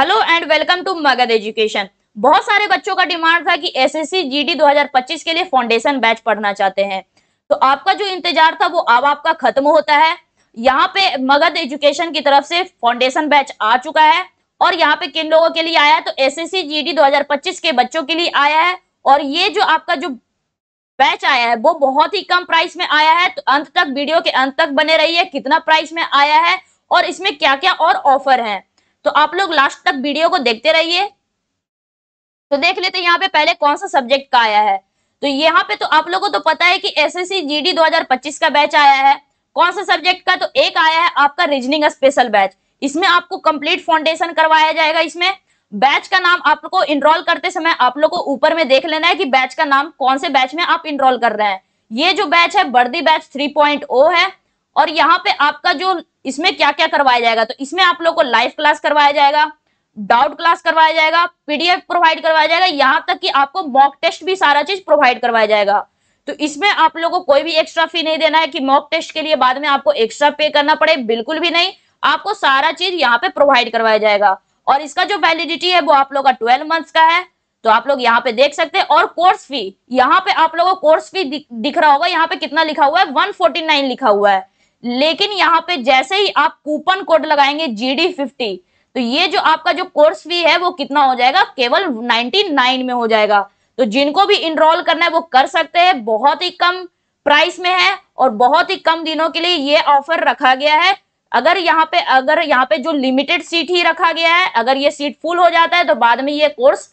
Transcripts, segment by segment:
hello and welcome to Magadh education बहुत सारे बच्चों का डिमांड था कि एसएससी जीडी 2025 के लिए फाउंडेशन बैच पढ़ना चाहते हैं तो आपका जो इंतजार था वो अब आपका खत्म होता है यहाँ पे मगध एजुकेशन की तरफ से फाउंडेशन बैच आ चुका है और यहाँ पे किन लोगों के लिए आया है तो एस एस 2025 के बच्चों के लिए आया है और ये जो आपका जो बैच आया है वो बहुत ही कम प्राइस में आया है तो अंत तक वीडियो के अंत तक बने रही कितना प्राइस में आया है और इसमें क्या क्या और ऑफर है तो आप लोग लास्ट तक वीडियो को देखते रहिए तो देख लेते हैं यहाँ पे पहले कौन सा सब्जेक्ट का आया है तो यहाँ पे तो आप लोगों को तो पता है कि दो हजार पच्चीस का बैच आया है कौन सा सब्जेक्ट का तो एक आया है आपका रीजनिंग स्पेशल बैच इसमें आपको कंप्लीट फाउंडेशन करवाया जाएगा इसमें बैच का नाम आप लोग इनरोल करते समय आप लोग को ऊपर में देख लेना है कि बैच का नाम कौन से बैच में आप इनरोल कर रहे हैं ये जो बैच है बर्दी बैच 3.0 है और यहाँ पे आपका जो इसमें क्या क्या करवाया जाएगा तो इसमें आप लोग को लाइव क्लास करवाया जाएगा डाउट क्लास करवाया जाएगा पीडीएफ प्रोवाइड करवाया जाएगा यहाँ तक कि आपको मॉक टेस्ट भी सारा चीज प्रोवाइड करवाया जाएगा तो इसमें आप लोगों को कोई भी एक्स्ट्रा फी नहीं देना है कि मॉक टेस्ट के लिए बाद में आपको एक्स्ट्रा पे करना पड़े बिल्कुल भी नहीं आपको सारा चीज यहाँ पे प्रोवाइड करवाया जाएगा और इसका जो वैलिडिटी है वो आप लोग का ट्वेल्व मंथ का है तो आप लोग यहाँ पे देख सकते हैं और कोर्स फी यहाँ पे आप लोगों को कोर्स फी दिख रहा होगा यहाँ पे कितना लिखा हुआ है वन लिखा हुआ है लेकिन यहाँ पे जैसे ही आप कूपन कोड लगाएंगे जी फिफ्टी तो ये जो आपका जो कोर्स फी है वो कितना हो जाएगा केवल नाइनटी नाइन में हो जाएगा तो जिनको भी इनरोल करना है वो कर सकते हैं बहुत ही कम प्राइस में है और बहुत ही कम दिनों के लिए ये ऑफर रखा गया है अगर यहाँ पे अगर यहाँ पे जो लिमिटेड सीट ही रखा गया है अगर ये सीट फुल हो जाता है तो बाद में ये कोर्स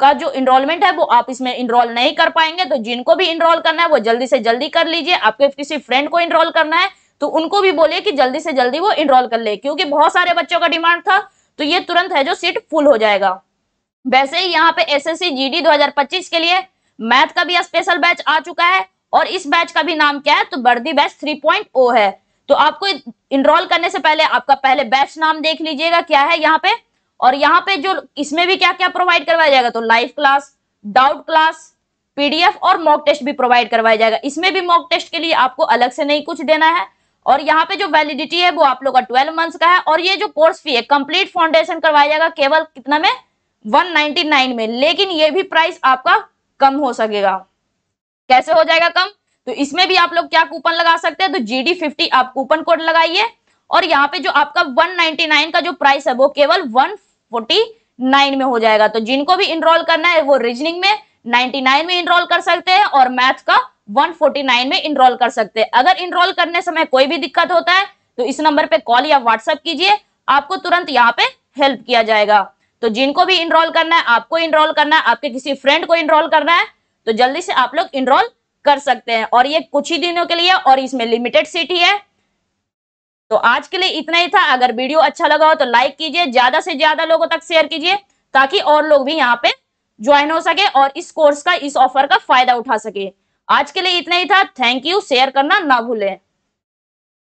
का जो इनरोलमेंट है वो आप इसमें इनरोल नहीं कर पाएंगे तो जिनको भी इनरोल करना है वो जल्दी से जल्दी कर लीजिए आपके किसी फ्रेंड को इनरोल करना है तो उनको भी बोलिए कि जल्दी से जल्दी वो इनरोल कर ले क्योंकि बहुत सारे बच्चों का डिमांड था तो ये तुरंत है जो सीट फुल हो जाएगा वैसे ही यहाँ पे एसएससी जीडी के लिए मैथ का भी स्पेशल बैच आ चुका है और इस बैच का भी नाम क्या है तो बर्दी बैच 3.0 है तो आपको इनरोल करने से पहले आपका पहले बैच नाम देख लीजिएगा क्या है यहाँ पे और यहाँ पे जो इसमें भी क्या क्या प्रोवाइड करवाया जाएगा तो live class doubt class PDF और मॉक टेस्ट भी प्रोवाइड करवाया जाएगा इसमें भी मॉक टेस्ट के लिए आपको अलग से नहीं कुछ देना है और यहाँ पे जो वैलिडिटी है वो आप लोग का ट्वेल्व मंथ्स का है और ये जो कोर्स फी है कंप्लीट फाउंडेशन करवाया जाएगा केवल कितना में 199 में लेकिन ये भी प्राइस आपका कम हो सकेगा कैसे हो जाएगा कम तो इसमें भी आप लोग क्या कूपन लगा सकते हैं तो जीडी फिफ्टी आप कूपन कोड लगाइए और यहाँ पे जो आपका 199 का जो प्राइस है वो केवल 149 में हो जाएगा तो जिनको भी इनरोल करना है वो रीजनिंग में 99 में इनरोल कर सकते हैं और मैथ का 149 में इनरोल कर सकते हैं अगर इनरोल करने समय कोई भी दिक्कत होता है तो इस नंबर पे कॉल या व्हाट्सएप कीजिए आपको तुरंत यहाँ पे हेल्प किया जाएगा तो जिनको भी इनरोल करना है आपको इनरोल करना है आपके किसी फ्रेंड को इनरोल करना है तो जल्दी से आप लोग इनरोल कर सकते हैं और ये कुछ ही दिनों के लिए और इसमें लिमिटेड सीट ही है तो आज के लिए इतना ही था अगर वीडियो अच्छा लगा हो तो लाइक कीजिए ज्यादा से ज्यादा लोगों तक शेयर कीजिए ताकि और लोग भी यहाँ पे ज्वाइन हो सके और इस कोर्स का इस ऑफर का फायदा उठा सके आज के लिए इतना ही था थैंक यू शेयर करना ना भूलें